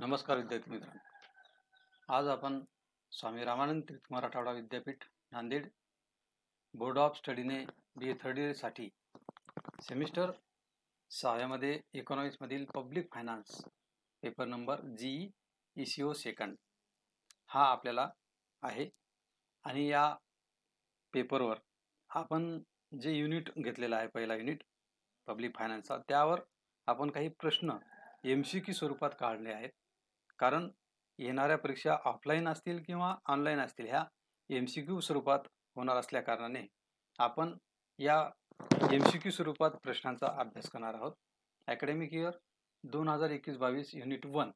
नमस्कार विद्यार्थी मित्रांनो आज आपण स्वामी रामानंद तीर्थ मराठवाडा विद्यापीठ नांदेड बोर्ड ऑफ स्टडीने बी ए थर्ड इयरसाठी सेमिस्टर सहाव्यामध्ये इकॉनॉमिक्समधील public finance paper number G E C O second हा आपल्याला आहे आणि या पेपरवर आपण जे युनिट घेतलेलं आहे पहिला युनिट पब्लिक फायनान्सचा त्यावर आपण काही प्रश्न एम सी की स्वरूपात काढले आहेत कारण येणाऱ्या परीक्षा ऑफलाईन असतील किंवा ऑनलाईन असतील ह्या एम सी क्यू स्वरूपात होणार असल्या कारणाने आपण या एम सी क्यू स्वरूपात प्रश्नांचा अभ्यास करणार आहोत अकॅडमिक इयर दोन हजार एकवीस बावीस unit one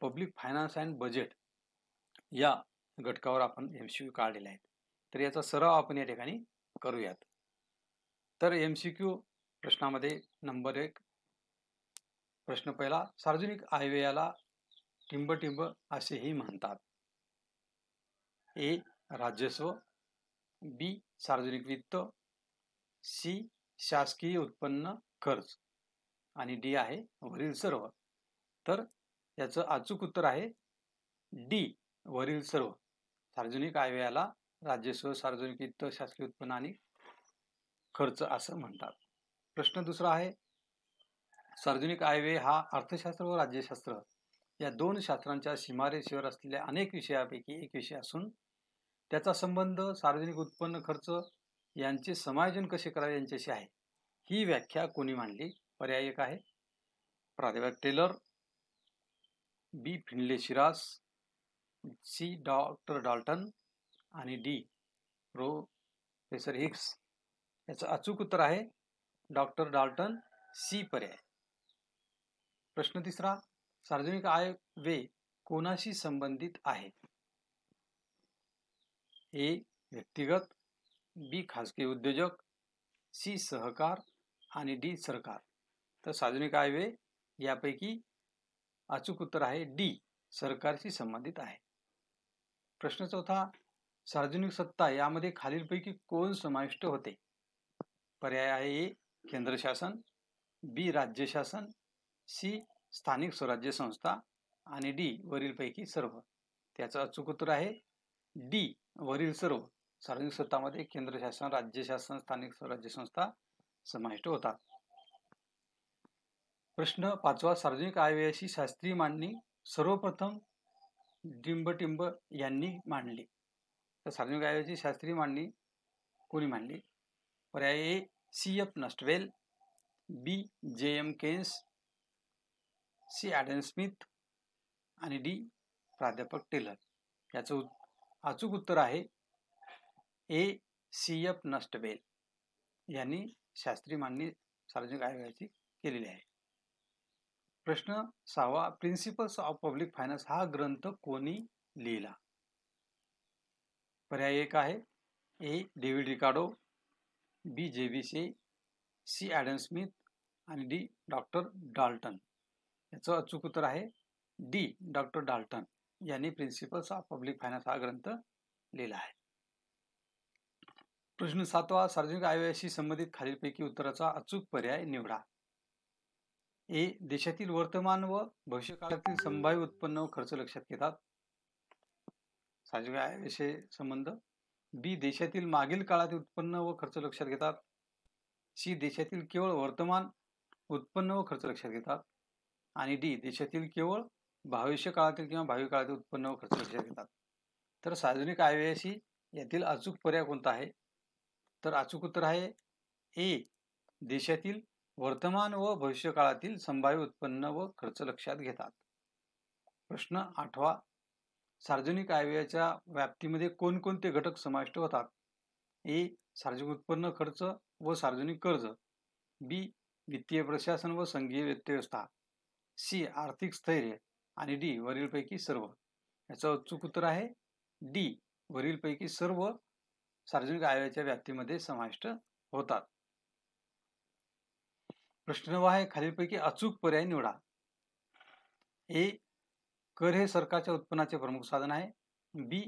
public finance and budget या घटकावर आपण एम सी क्यू काढलेले आहेत तर याचा सराव आपण या ठिकाणी करूयात तर एम सी क्यू प्रश्नामध्ये नंबर एक प्रश्न पहिला सार्वजनिक आयव्ययाला टिंबटिंब असेही म्हणतात ए राजस्व बी सार्वजनिक वित्त सी शासकीय उत्पन्न खर्च आणि डी आहे वरील सर्व तर याचं अचूक उत्तर आहे डी वरील सर्व सार्वजनिक आयव्याला राज्यस्व सार्वजनिक वित्त शासकीय उत्पन्न आणि खर्च असं म्हणतात प्रश्न दुसरा आहे सार्वजनिक आयवे हा अर्थशास्त्र व राज्यशास्त्र या दोन शास्त्रांच्या सीमारेषेवर असलेल्या अनेक विषयापैकी एक विषय असून त्याचा संबंध सार्वजनिक उत्पन्न खर्च यांचे समायोजन कसे करावे यांच्याशी आहे ही व्याख्या कोणी मांडली पर्याय एक आहे प्राध्यापक Taylor B Findlay Shirras C doctor Dalton आणि डी प्रोफेसर हिक्स याचं अचूक उत्तर आहे डॉक्टर डॉल्टन सी पर्याय प्रश्न तिसरा सार्वजनिक आय व्यय कोणाशी संबंधित आहे ए व्यक्तिगत बी खाजगी उद्योजक सी सहकार आणि डी सरकार तर सार्वजनिक आयवे यापैकी अचूक उत्तर आहे डी सरकारशी संबंधित आहे प्रश्न चौथा सार्वजनिक सत्ता यामध्ये खालीलपैकी कोण समाविष्ट होते पर्याय आहे ए केंद्र शासन बी राज्य शासन सी स्थानिक स्वराज्य संस्था आणि डी वरीलपैकी सर्व त्याचं अचूक उत्तर आहे डी वरील सर्व सार्वजनिक स्वतःमध्ये केंद्र शासन राज्य शासन स्थानिक स्वराज्य संस्था समाविष्ट होतात प्रश्न पाचवा सार्वजनिक आयव्याची शास्त्रीय मांडणी सर्वप्रथम डिंबटिंब यांनी मांडली तर सार्वजनिक आयव्याची शास्त्रीय मांडणी कोणी मांडली पर्याय ए सी एफ नस्टवेल B J M Keynes C Adam Smith आणि डी प्राध्यापक टेलर याचं अचूक उत्तर आहे ए सी एफ नष्टबेल यांनी शास्त्री मांडणी सार्वजनिक आयोगाची केलेली आहे प्रश्न सहावा प्रिन्सिपल्स ऑफ पब्लिक फायनान्स हा ग्रंथ कोणी लिहिला पर्याय एक आहे ए David Ricardo B J B Say C Adam Smith आणि डी डॉक्टर डाल्टन याचं अचूक उत्तर आहे डी डॉक्टर डाल्टन यांनी प्रिन्सिपल्स ऑफ पब्लिक फायनान्स हा ग्रंथ लिहिला आहे प्रश्न सातवा सार्वजनिक आयोगाशी संबंधित खालीलपैकी उत्तराचा अचूक पर्याय निवडा ए देशातील वर्तमान व भविष्यकाळातील संभाव्य उत्पन्न व खर्च लक्षात घेतात सार्वजनिक आयोगाशी संबंध बी देशातील मागील काळातील उत्पन्न व खर्च लक्षात घेतात सी देशातील केवळ वर्तमान उत्पन्न व खर्च लक्षात घेतात आणि डी देशातील केवळ भाविष्य काळातील किंवा भावी काळातील उत्पन्न व खर्च लक्षात घेतात तर सार्वजनिक आयव्याशी यातील अचूक पर्याय कोणता आहे तर अचूक उत्तर आहे ए देशातील वर्तमान व भविष्य काळातील संभाव्य उत्पन्न व खर्च लक्षात घेतात प्रश्न आठवा सार्वजनिक आयव्याच्या व्याप्तीमध्ये कोणकोणते घटक समाविष्ट होतात ए सार्वजनिक उत्पन्न खर्च व सार्वजनिक कर्ज बी वित्तीय प्रशासन व संघीय व्यवस्था सी आर्थिक स्थैर्य आणि डी वरीलपैकी सर्व याचं अचूक उत्तर आहे डी वरीलपैकी सर्व सार्वजनिक आयोगाच्या व्याप्तीमध्ये समाविष्ट होतात प्रश्न नवा आहे खालीलपैकी अचूक पर्याय निवडा ए कर हे सरकारच्या उत्पन्नाचे प्रमुख साधन आहे बी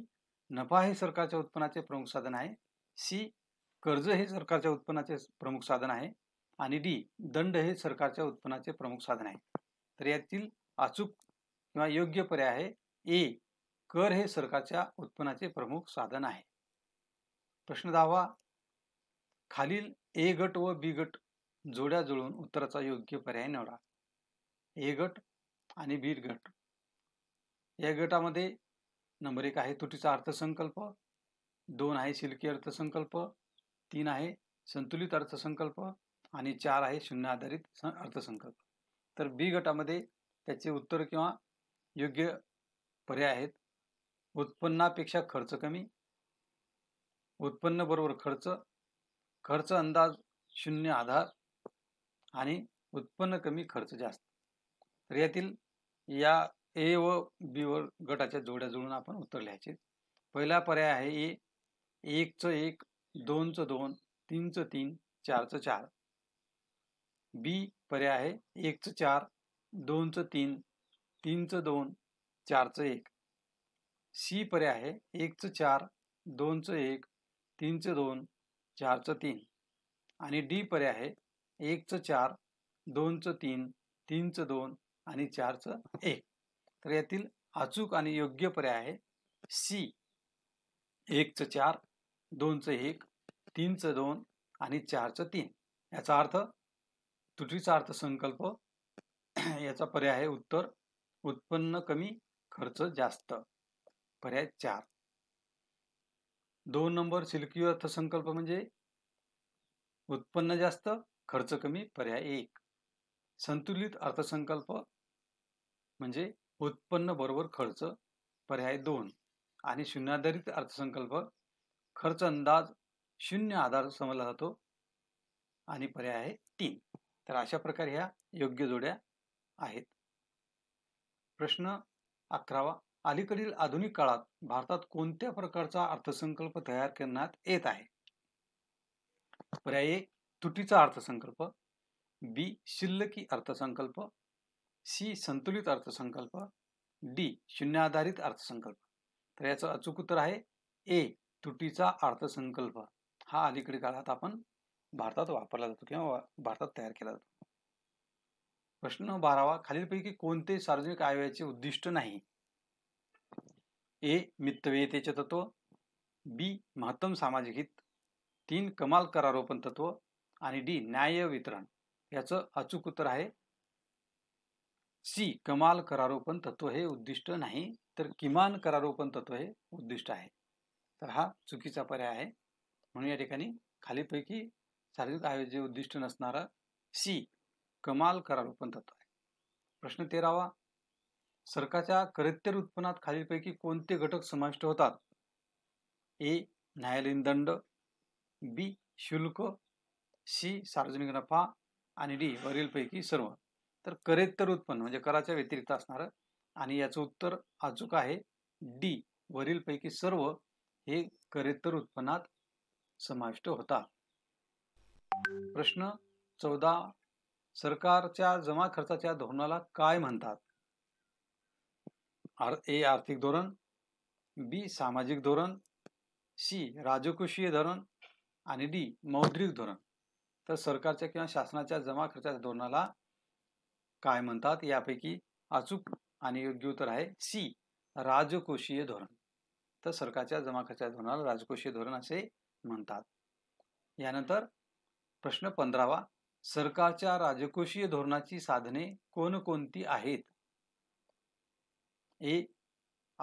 नफा हे सरकारच्या उत्पन्नाचे प्रमुख साधन आहे सी कर्ज हे सरकारच्या उत्पन्नाचे प्रमुख साधन आहे आणि डी दंड हे सरकारच्या उत्पन्नाचे प्रमुख साधन आहे तर यातील अचूक किंवा योग्य पर्याय आहे ए कर हे सरकारच्या उत्पन्नाचे प्रमुख साधन आहे प्रश्न दहावा खालील ए गट व बी गट जोड्या जुळून उत्तराचा योग्य पर्याय निवडा ए गट आणि बी गट या गटामध्ये नंबर एक आहे तुटीचा अर्थसंकल्प दोन आहे शिल्की अर्थसंकल्प तीन आहे संतुलित अर्थसंकल्प आणि चार आहे शून्य आधारित अर्थसंकल्प तर बी गटामध्ये त्याचे उत्तर किंवा योग्य पर्याय आहेत उत्पन्नापेक्षा खर्च कमी उत्पन्न बरोबर खर्च खर्च अंदाज शून्य आधार आणि उत्पन्न कमी खर्च जास्त तर यातील या ए व बी वर गटाच्या जोड्या जुळून आपण उत्तर लिहायचे पहिला पर्याय आहे ए एकचं एक दोनचं दोन तीनचं तीन चारचं चार बी पर्याय आहे एकचं चार दोनचं तीन तीनचं दोन चारचं एक सी पर्याय आहे एकचं चार दोनचं एक तीनचं दोन चारचं तीन आणि डी पर्याय आहे एकचं चार दोनचं तीन तीनचं दोन आणि चारचं एक तर यातील अचूक आणि योग्य पर्याय आहे सी एकचं चार दोनचं एक तीनचं दोन आणि चारचं तीन याचा अर्थ तुटीचा अर्थसंकल्प याचा पर्याय आहे उत्तर उत्पन्न कमी खर्च जास्त पर्याय चार दोन नंबर सिल्की अर्थसंकल्प म्हणजे उत्पन्न जास्त खर्च कमी पर्याय एक संतुलित अर्थसंकल्प म्हणजे उत्पन्न बरोबर खर्च पर्याय दोन आणि शून्याधारित अर्थसंकल्प खर्च अंदाज शून्य आधार समजला जातो आणि पर्याय आहे तीन तर अशा प्रकारे ह्या योग्य जोड्या आहेत प्रश्न अकरावा अलीकडील आधुनिक काळात भारतात कोणत्या प्रकारचा अर्थसंकल्प तयार करण्यात येत आहे पर्याय तुटीचा अर्थसंकल्प बी शिल्लकी अर्थसंकल्प सी संतुलित अर्थसंकल्प डी शून्य आधारित अर्थसंकल्प तर याचं अचूक उत्तर आहे ए तुटीचा अर्थसंकल्प हा अलीकडील काळात आपण भारतात वापरला जातो किंवा भारतात तयार केला जातो प्रश्न बारावा खालीलपैकी कोणते सार्वजनिक आयोगाचे उद्दिष्ट नाही ए मितव्ययतेचे तत्व बी महत्तम सामाजिक हित तीन कमाल करारोपण तत्व आणि डी न्याय वितरण याचं अचूक उत्तर आहे सी कमाल करारोपण तत्व हे उद्दिष्ट नाही तर किमान करारोपण तत्व हे उद्दिष्ट आहे तर हा चुकीचा पर्याय आहे म्हणून या ठिकाणी खालीपैकी शारीरिक आयोजे उद्दिष्ट नसणारं सी कमाल करारोपण तत्व आहे प्रश्न तेरावा सरकारच्या करत्तर उत्पन्नात खालीलपैकी कोणते घटक समाविष्ट होतात ए न्यायालयीन दंड बी शुल्क सी सार्वजनिक नफा आणि डी वरीलपैकी सर्व तर करेत्तर उत्पन्न म्हणजे कराच्या व्यतिरिक्त असणारं आणि याचं उत्तर अचूक आहे डी वरीलपैकी सर्व हे करेत्तर उत्पन्नात समाविष्ट होतात प्रश्न चौदा सरकारच्या जमा खर्चाच्या धोरणाला काय म्हणतात आर ए आर्थिक धोरण बी सामाजिक धोरण सी राजकोषीय धोरण आणि डी मौद्रिक धोरण तर सरकारच्या किंवा शासनाच्या जमा खर्चाच्या धोरणाला काय म्हणतात यापैकी अचूक आणि योग्य उत्तर आहे सी राजकोषीय धोरण तर सरकारच्या जमा खर्चाच्या धोरणाला राजकोषीय धोरण असे म्हणतात यानंतर प्रश्न पंधरावा सरकारच्या राजकोषीय धोरणाची साधने कोणकोणती आहेत ए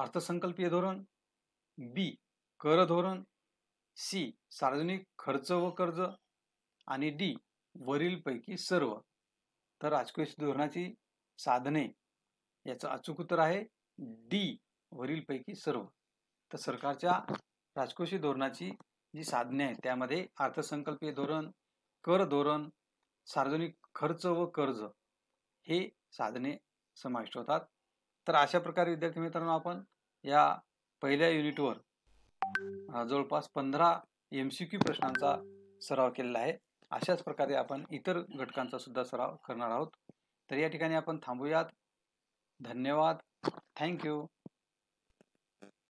अर्थसंकल्पीय धोरण बी कर धोरण सी सार्वजनिक खर्च व कर्ज आणि डी वरीलपैकी सर्व तर राजकोषीय धोरणाची साधने याचं अचूक उत्तर आहे डी वरीलपैकी सर्व तर सरकारच्या राजकोषीय धोरणाची जी साधने आहेत त्यामध्ये अर्थसंकल्पीय धोरण कर धोरण सार्वजनिक खर्च व कर्ज हे साधने समाविष्ट होतात तर अशा प्रकारे विद्यार्थी मित्रांनो आपण या पहिल्या युनिटवर जवळपास पंधरा एम सी क्यू प्रश्नांचा सराव केलेला आहे अशाच प्रकारे आपण इतर घटकांचा सुद्धा सराव करणार आहोत तर या ठिकाणी आपण थांबूयात धन्यवाद थँक्यू